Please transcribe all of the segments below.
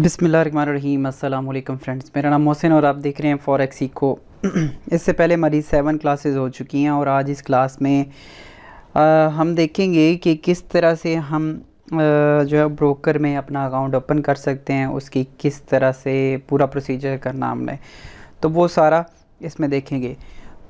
बिसमीम अल्लाम फ्रेंड्स मेरा नाम मोहसिन और आप देख रहे हैं फॉरेक्स को इससे पहले हमारी सेवन क्लासेस हो चुकी हैं और आज इस क्लास में आ, हम देखेंगे कि किस तरह से हम आ, जो है ब्रोकर में अपना अकाउंट ओपन कर सकते हैं उसकी किस तरह से पूरा प्रोसीजर करना हमने तो वो सारा इसमें देखेंगे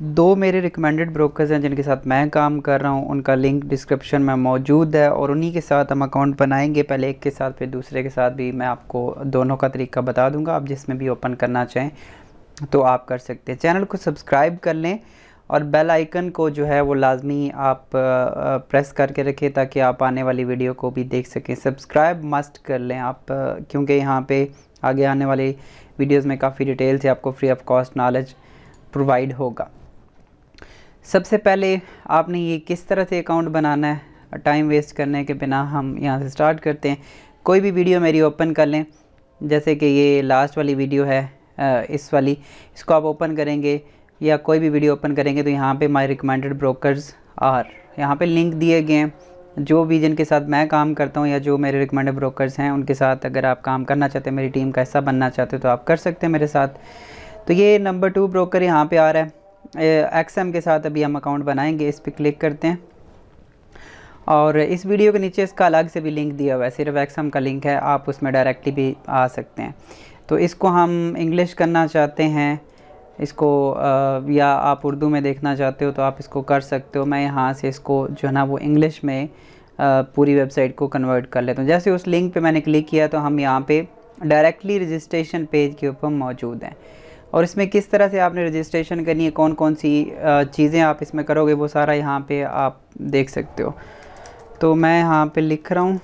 दो मेरे रिकमेंडेड ब्रोकर्स हैं जिनके साथ मैं काम कर रहा हूँ उनका लिंक डिस्क्रिप्शन में मौजूद है और उन्हीं के साथ हम अकाउंट बनाएंगे पहले एक के साथ फिर दूसरे के साथ भी मैं आपको दोनों का तरीका बता दूंगा आप जिसमें भी ओपन करना चाहें तो आप कर सकते हैं चैनल को सब्सक्राइब कर लें और बेल आइकन को जो है वो लाजमी आप प्रेस करके रखें ताकि आप आने वाली वीडियो को भी देख सकें सब्सक्राइब मस्ट कर लें आप क्योंकि यहाँ पर आगे आने वाले वीडियोज़ में काफ़ी डिटेल्स है आपको free of cost knowledge provide होगा सबसे पहले आपने ये किस तरह से अकाउंट बनाना है टाइम वेस्ट करने के बिना हम यहाँ से स्टार्ट करते हैं कोई भी वीडियो मेरी ओपन कर लें जैसे कि ये लास्ट वाली वीडियो है इस वाली इसको आप ओपन करेंगे या कोई भी वीडियो ओपन करेंगे तो यहाँ पे माई रिकमेंडेड ब्रोकर्स आर यहाँ पे लिंक दिए गए हैं जो भी जिनके साथ मैं काम करता हूँ या जो मेरे रिकमेंडेड ब्रोकर्स हैं उनके साथ अगर आप काम करना चाहते हैं मेरी टीम का हिस्सा बनना चाहते हो तो आप कर सकते हैं मेरे साथ तो ये नंबर टू ब्रोकर यहाँ पर आ रहा है एक्सएम के साथ अभी हम अकाउंट बनाएंगे इस पर क्लिक करते हैं और इस वीडियो के नीचे इसका अलग से भी लिंक दिया हुआ है सिर्फ एक्सएम का लिंक है आप उसमें डायरेक्टली भी आ सकते हैं तो इसको हम इंग्लिश करना चाहते हैं इसको आ, या आप उर्दू में देखना चाहते हो तो आप इसको कर सकते हो मैं यहाँ से इसको जो है ना वो इंग्लिश में आ, पूरी वेबसाइट को कन्वर्ट कर लेता हूँ जैसे उस लिंक पे मैंने क्लिक किया तो हम यहाँ पे डायरेक्टली रजिस्ट्रेशन पेज के ऊपर मौजूद हैं और इसमें किस तरह से आपने रजिस्ट्रेशन करनी है कौन कौन सी चीज़ें आप इसमें करोगे वो सारा यहाँ पे आप देख सकते हो तो मैं यहाँ पे लिख रहा हूँ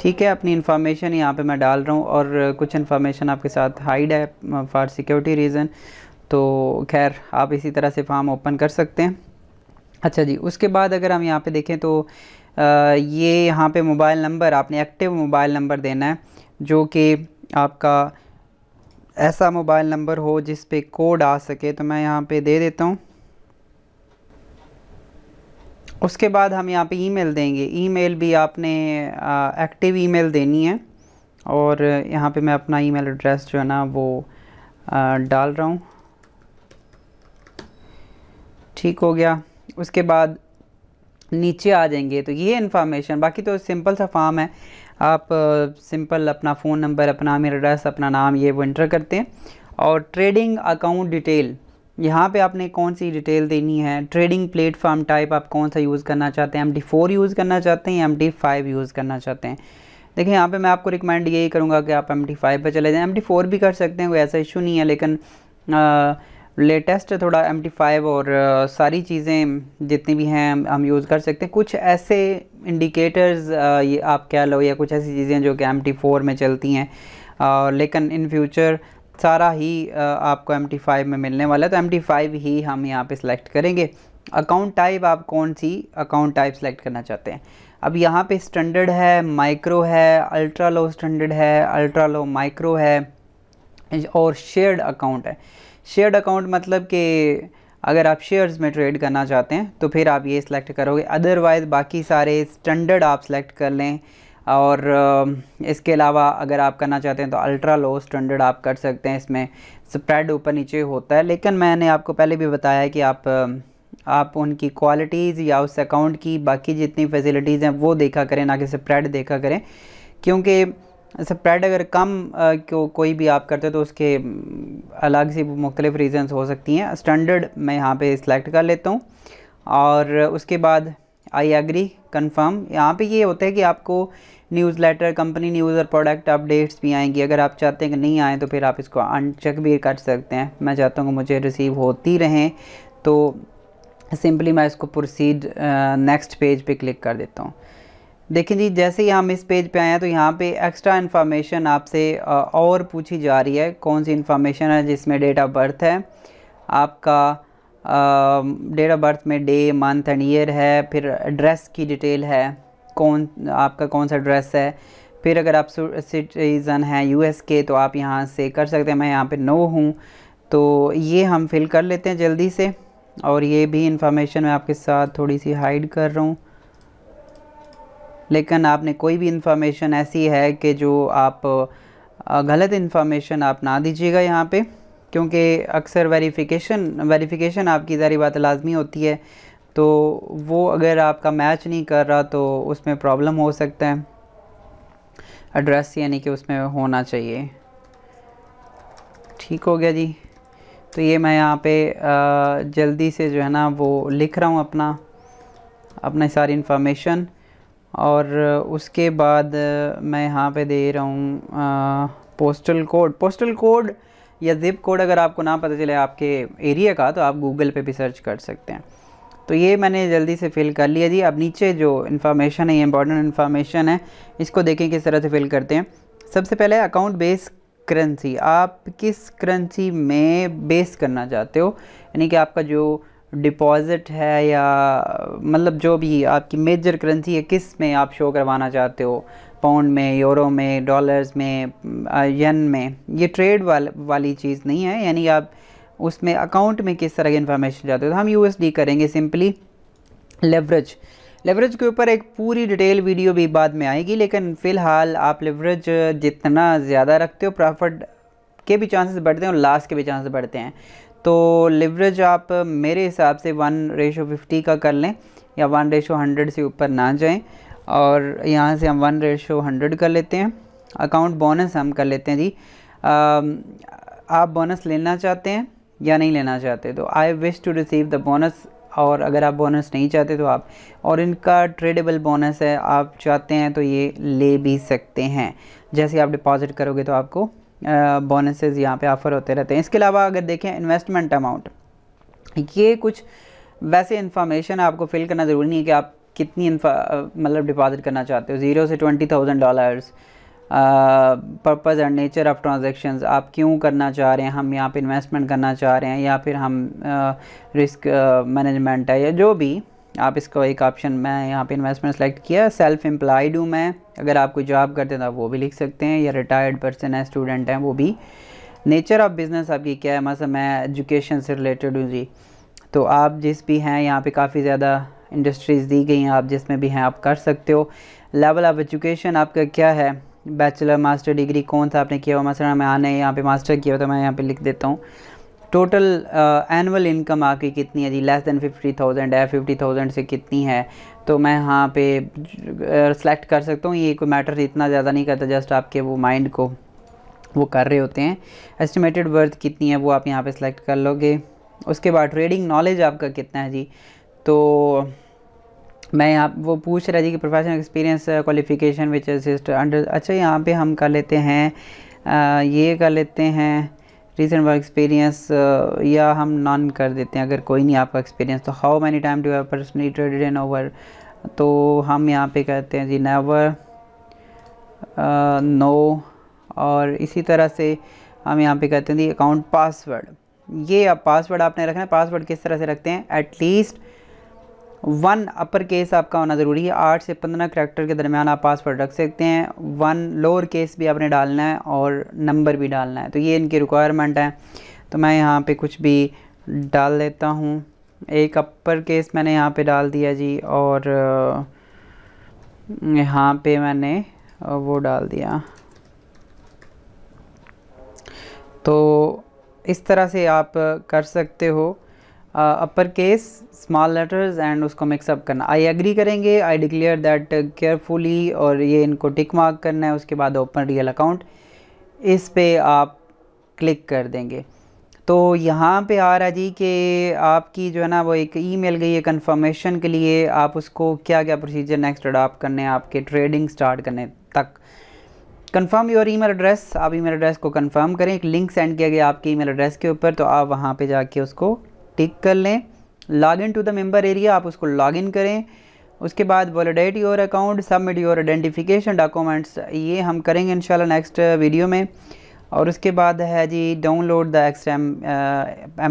ठीक है अपनी इन्फॉर्मेशन यहाँ पे मैं डाल रहा हूँ और कुछ इन्फॉर्मेशन आपके साथ हाइड है फॉर सिक्योरिटी रीज़न तो खैर आप इसी तरह से फॉर्म ओपन कर सकते हैं अच्छा जी उसके बाद अगर हम यहाँ पर देखें तो आ, ये यहाँ पे मोबाइल नंबर आपने एक्टिव मोबाइल नंबर देना है जो कि आपका ऐसा मोबाइल नंबर हो जिस पे कोड आ सके तो मैं यहाँ पे दे देता हूँ उसके बाद हम यहाँ पे ईमेल देंगे ईमेल भी आपने एक्टिव ईमेल देनी है और यहाँ पे मैं अपना ईमेल एड्रेस जो है ना वो आ, डाल रहा हूँ ठीक हो गया उसके बाद नीचे आ जाएंगे तो ये इन्फॉर्मेशन बाकी तो सिंपल सा फॉर्म है आप सिंपल अपना फ़ोन नंबर अपना मेरा एड्रेस अपना नाम ये वो इंटर करते हैं और ट्रेडिंग अकाउंट डिटेल यहाँ पे आपने कौन सी डिटेल देनी है ट्रेडिंग प्लेटफॉर्म टाइप आप कौन सा यूज़ करना चाहते हैं एम डी फोर यूज़ करना चाहते हैं एम डी फाइव यूज़ करना चाहते हैं देखिए यहाँ पे मैं आपको रिकमेंड यही करूँगा कि आप एम डी फाइव पर चले जाएँ एम डी फोर भी कर सकते हैं कोई ऐसा इशू नहीं है लेकिन आ, लेटेस्ट थोड़ा एम और सारी चीज़ें जितनी भी हैं हम यूज़ कर सकते हैं कुछ ऐसे इंडिकेटर्स ये आप कह लो या कुछ ऐसी चीज़ें जो कि एम में चलती हैं लेकिन इन फ्यूचर सारा ही आपको एम में मिलने वाला है तो एम ही हम यहाँ पे सिलेक्ट करेंगे अकाउंट टाइप आप कौन सी अकाउंट टाइप सेलेक्ट करना चाहते हैं अब यहाँ पे स्टैंडर्ड है माइक्रो है अल्ट्रा लो स्टैंडर्ड है अल्ट्रा लो माइक्रो है और शेयर्ड अकाउंट है शेयर्ड अकाउंट मतलब कि अगर आप शेयर्स में ट्रेड करना चाहते हैं तो फिर आप ये सिलेक्ट करोगे अदरवाइज़ बाकी सारे स्टैंडर्ड आप सिलेक्ट कर लें और इसके अलावा अगर आप करना चाहते हैं तो अल्ट्रा लो स्टैंडर्ड आप कर सकते हैं इसमें स्प्रेड ऊपर नीचे होता है लेकिन मैंने आपको पहले भी बताया कि आप आप उनकी क्वालिटीज़ या उस अकाउंट की बाकी जितनी फैसिलिटीज़ हैं वो देखा करें ना कि स्प्रेड देखा करें क्योंकि स्प्रेड अगर कम को कोई भी आप करते हो तो उसके अलग से मुख्तलिफ रीजंस हो सकती हैं स्टैंडर्ड मैं यहाँ पे सिलेक्ट कर लेता हूँ और उसके बाद आई एग्री कंफर्म यहाँ पे ये होता है कि आपको न्यूज़ लेटर कंपनी न्यूज़ और प्रोडक्ट अपडेट्स भी आएंगी अगर आप चाहते हैं कि नहीं आएँ तो फिर आप इसको अनचेक भी कर सकते हैं मैं चाहता हूँ कि मुझे रिसीव होती रहें तो सिंपली मैं इसको प्रोसीड नेक्स्ट पेज पे क्लिक कर देता हूँ देखिए जी जैसे ही हम इस पेज पे आए हैं तो यहाँ पे एक्स्ट्रा इन्फॉर्मेशन आपसे और पूछी जा रही है कौन सी इन्फॉर्मेशन है जिसमें डेट ऑफ बर्थ है आपका डेट ऑफ बर्थ में डे मंथ एंड ईयर है फिर एड्रेस की डिटेल है कौन आपका कौन सा एड्रेस है फिर अगर आप सिटीज़न हैं यूएस के तो आप यहाँ से कर सकते हैं मैं यहाँ पे नो हूँ तो ये हम फिल कर लेते हैं जल्दी से और ये भी इन्फॉर्मेशन मैं आपके साथ थोड़ी सी हाइड कर रहा हूँ लेकिन आपने कोई भी इन्फॉर्मेशन ऐसी है कि जो आप गलत इन्फॉर्मेशन आप ना दीजिएगा यहाँ पे क्योंकि अक्सर वेरिफिकेशन वेरिफिकेशन आपकी ज़ारी बात लाजमी होती है तो वो अगर आपका मैच नहीं कर रहा तो उसमें प्रॉब्लम हो सकता है एड्रेस यानी कि उसमें होना चाहिए ठीक हो गया जी तो ये मैं यहाँ पे जल्दी से जो है ना वो लिख रहा हूँ अपना अपना सारी इन्फॉर्मेशन और उसके बाद मैं यहाँ पे दे रहा हूँ पोस्टल कोड पोस्टल कोड या जिप कोड अगर आपको ना पता चले आपके एरिया का तो आप गूगल पे भी सर्च कर सकते हैं तो ये मैंने जल्दी से फिल कर लिया जी अब नीचे जो इन्फॉर्मेशन है ये इंपॉर्टेंट इन्फॉर्मेशन है इसको देखें किस तरह से फिल करते हैं सबसे पहले अकाउंट बेस करेंसी आप किस करेंसी में बेस करना चाहते हो यानी कि आपका जो डिपॉज़िट है या मतलब जो भी आपकी मेजर करेंसी है किस में आप शो करवाना चाहते हो पाउंड में यूरो में डॉलर्स में यन में ये ट्रेड वाल वाली चीज़ नहीं है यानी आप उसमें अकाउंट में किस तरह की इन्फॉर्मेशन चाहते हो तो हम यूएसडी करेंगे सिंपली लेवरेज लेवरेज के ऊपर एक पूरी डिटेल वीडियो भी बाद में आएगी लेकिन फ़िलहाल आप लेवरेज जितना ज़्यादा रखते हो प्रॉफिट के भी चांसेस बढ़ते हैं और लास्ट के भी चांसेस बढ़ते हैं तो लिवरेज आप मेरे हिसाब से वन रेशो फिफ्टी का कर लें या वन रेशो हंड्रेड से ऊपर ना जाएं और यहाँ से हम वन रेशो हंड्रेड कर लेते हैं अकाउंट बोनस हम कर लेते हैं जी आ, आप बोनस लेना चाहते हैं या नहीं लेना चाहते तो I wish to receive the bonus और अगर आप बोनस नहीं चाहते तो आप और इनका ट्रेडेबल बोनस है आप चाहते हैं तो ये ले भी सकते हैं जैसे आप डिपॉज़िट करोगे तो आपको बोनसेस यहाँ पे ऑफ़र होते रहते हैं इसके अलावा अगर देखें इन्वेस्टमेंट अमाउंट ये कुछ वैसे इन्फॉर्मेशन आपको फिल करना ज़रूरी नहीं है कि आप कितनी मतलब डिपॉजिट करना चाहते हो ज़ीरो से twenty thousand dollars purpose and nature of transaction आप क्यों करना चाह रहे हैं हम यहाँ पे इन्वेस्टमेंट करना चाह रहे हैं या फिर हम रिस्क मैनेजमेंट है या जो भी आप इसको एक ऑप्शन मैं यहाँ पे इन्वेस्टमेंट सेलेक्ट किया सेल्फ एम्प्लॉयड हूँ मैं अगर आप कोई जॉब करते हैं तो आप वो भी लिख सकते हैं या रिटायर्ड पर्सन है स्टूडेंट हैं वो भी नेचर ऑफ बिज़नेस आपकी क्या है मतलब मैं एजुकेशन से रिलेटेड हूँ जी तो आप जिस भी हैं यहाँ पे काफ़ी ज़्यादा इंडस्ट्रीज़ दी गई हैं आप जिसमें भी हैं आप कर सकते हो लेवल ऑफ एजुकेशन आपका क्या है बैचलर मास्टर डिग्री कौन सा आपने किया हुआ मसला मैं आने यहाँ पे मास्टर किया हुआ तो मैं यहाँ पे लिख देता हूँ टोटल एनुअल इनकम आपकी कितनी है जी लेस देन फिफ्टी थाउजेंड है फिफ्टी थाउजेंड से कितनी है तो मैं यहाँ पे सेलेक्ट uh, कर सकता हूँ ये कोई मैटर इतना ज़्यादा नहीं करता जस्ट आपके वो माइंड को वो कर रहे होते हैं एस्टिमेटेड वर्थ कितनी है वो आप यहाँ पे सेलेक्ट कर लोगे उसके बाद ट्रेडिंग नॉलेज आपका कितना है जी तो मैं यहाँ वो पूछ रहा जी कि professional experience qualification which assist under अच्छा यहाँ पे हम कर लेते हैं आ, uh, ये कर लेते हैं रिसेंट वर्क एक्सपीरियंस या हम नॉन कर देते हैं अगर कोई नहीं आपका एक्सपीरियंस तो how many time do you personally traded in over तो हम यहाँ पे कहते हैं जी never uh, no और इसी तरह से हम यहाँ पे कहते हैं जी अकाउंट पासवर्ड ये अब पासवर्ड आपने रखना है पासवर्ड किस तरह से रखते हैं एटलीस्ट वन अपर केस आपका होना ज़रूरी है आठ से पंद्रह करैक्टर के दरमियान आप पासवर्ड रख सकते हैं वन लोअर केस भी आपने डालना है और नंबर भी डालना है तो ये इनकी रिक्वायरमेंट है तो मैं यहाँ पे कुछ भी डाल देता हूँ एक अपर केस मैंने यहाँ पे डाल दिया जी और यहाँ पे मैंने वो डाल दिया तो इस तरह से आप कर सकते हो upper case small letters and उसको मिक्सअप करना आई एग्री करेंगे आई डिक्लेयर दैट केयरफुली और ये इनको टिक मार्क करना है उसके बाद ओपन रियल अकाउंट इस पे आप क्लिक कर देंगे तो यहाँ पे आ रहा जी कि आपकी जो है ना वो एक ईमेल गई है कंफर्मेशन के लिए आप उसको क्या क्या प्रोसीजर नेक्स्ट अडॉप्ट करने हैं आपके ट्रेडिंग स्टार्ट करने तक कंफर्म योर ईमेल एड्रेस आप ईमेल एड्रेस को कंफर्म करें एक लिंक सेंड किया गया आपके ईमेल एड्रेस के ऊपर तो आप वहाँ पे जाके उसको टिक कर लें log in to the member area आप उसको लॉग इन करें उसके बाद validate your account submit your identification documents ये हम करेंगे इंशाल्लाह नेक्स्ट वीडियो में और उसके बाद है जी download the X M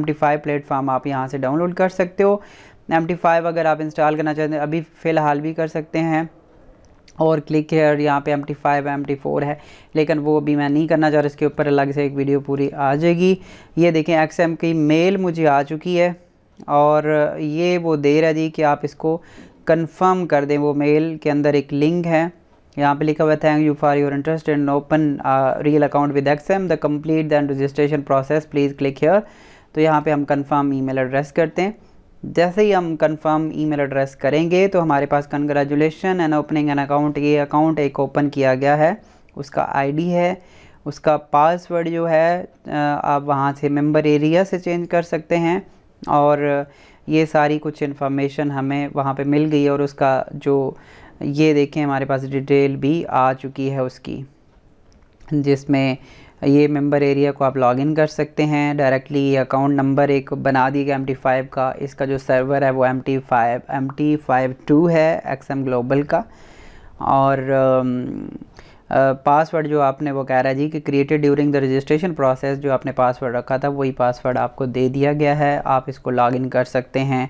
T five platform आप यहाँ से डाउनलोड कर सकते हो एम टी फाइव अगर आप इंस्टॉल करना चाहते हैं अभी फ़िलहाल भी कर सकते हैं और क्लिक हेयर यहाँ पे M T five M T four है लेकिन वो अभी मैं नहीं करना चाह रहा इसके ऊपर अलग से एक वीडियो पूरी आ जाएगी ये देखें एक्स एम की मेल मुझे आ चुकी है और ये वो दे रहा जी कि आप इसको कंफर्म कर दें वो मेल के अंदर एक लिंक है यहाँ पे लिखा हुआ है thank you for your interest in open real account with X the complete then registration process please click here तो यहाँ पर हम कन्फर्म ई एड्रेस करते हैं जैसे ही हम कंफर्म ईमेल एड्रेस करेंगे तो हमारे पास congratulation and opening an account ये अकाउंट एक ओपन किया गया है उसका आईडी है उसका पासवर्ड जो है आप वहाँ से मेंबर एरिया से चेंज कर सकते हैं और ये सारी कुछ इन्फॉर्मेशन हमें वहाँ पे मिल गई और उसका जो ये देखें हमारे पास डिटेल भी आ चुकी है उसकी जिसमें ये मेंबर एरिया को आप लॉगिन कर सकते हैं डायरेक्टली अकाउंट नंबर एक बना दिया गया एम टी फाइव का इसका जो सर्वर है वो M T five M T five two है एक्सएम ग्लोबल का और पासवर्ड um, जो आपने वो कह रहा है जी कि created during the registration process जो आपने पासवर्ड रखा था वही पासवर्ड आपको दे दिया गया है आप इसको लॉगिन कर सकते हैं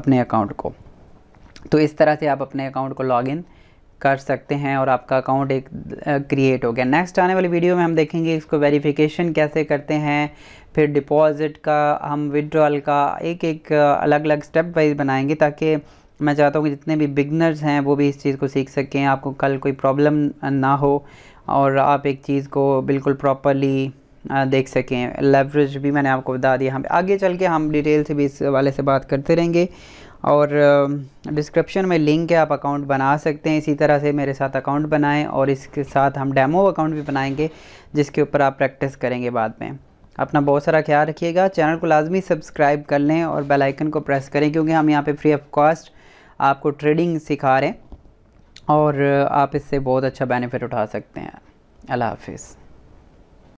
अपने अकाउंट को तो इस तरह से आप अपने अकाउंट को लॉगिन कर सकते हैं और आपका अकाउंट एक क्रिएट हो गया नेक्स्ट आने वाली वीडियो में हम देखेंगे इसको वेरिफिकेशन कैसे करते हैं फिर डिपॉज़िट का हम विड्रॉल का एक एक अलग अलग स्टेप वाइज बनाएंगे ताकि मैं चाहता हूँ कि जितने भी बिगनर्स हैं वो भी इस चीज़ को सीख सकें आपको कल कोई प्रॉब्लम ना हो और आप एक चीज़ को बिल्कुल प्रॉपरली देख सकें लेवरेज भी मैंने आपको बता दिया हम आगे चल के हम डिटेल से भी इस वाले से बात करते रहेंगे और डिस्क्रिप्शन में लिंक है आप अकाउंट बना सकते हैं इसी तरह से मेरे साथ अकाउंट बनाएं और इसके साथ हम डेमो अकाउंट भी बनाएंगे जिसके ऊपर आप प्रैक्टिस करेंगे बाद में अपना बहुत सारा ख्याल रखिएगा चैनल को लाजमी सब्सक्राइब कर लें और बेल आइकन को प्रेस करें क्योंकि हम यहाँ पे फ्री ऑफ कॉस्ट आपको ट्रेडिंग सिखा रहे हैं और आप इससे बहुत अच्छा बेनिफिट उठा सकते हैं अल्लाह हाफिज़